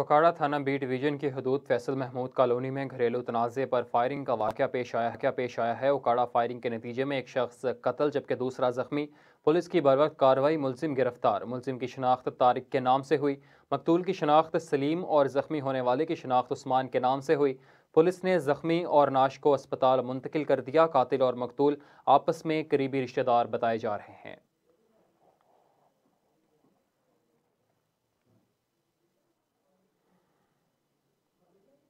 पकाड़ा थाना B division की हदूद फैसल महमूद कॉलोनी में घरेलू तनाज़े पर फायरिंग का वाक़ पेश आया क्या पेश आया है उकाड़ा फायरिंग के नतीजे में एक शख्स कत्ल जबकि दूसरा ज़ख्मी पुलिस की बर वक्त कार्रवाई मुलजिम गिरफ्तार मुलजिम की शनाख्त तारिक के नाम से हुई मकतूल की शनाख्त सलीम और ज़ख्मी होने वाले की शनाख्त उस्मान के नाम से हुई पुलिस ने ज़ख्मी और नाश को अस्पताल मुंतकिल कर दिया कातिल और मकतूल आपस में करीबी रिश्तेदार बताए जा रहे हैं